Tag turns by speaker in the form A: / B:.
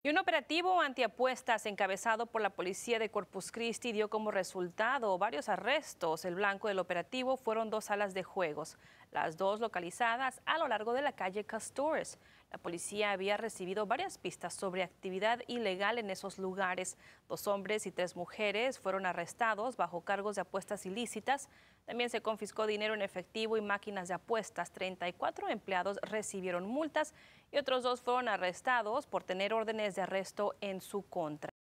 A: Y un operativo antiapuestas encabezado por la policía de Corpus Christi dio como resultado varios arrestos. El blanco del operativo fueron dos salas de juegos, las dos localizadas a lo largo de la calle Castores. La policía había recibido varias pistas sobre actividad ilegal en esos lugares. Dos hombres y tres mujeres fueron arrestados bajo cargos de apuestas ilícitas. También se confiscó dinero en efectivo y máquinas de apuestas. 34 empleados recibieron multas y otros dos fueron arrestados por tener órdenes de arresto en su contra.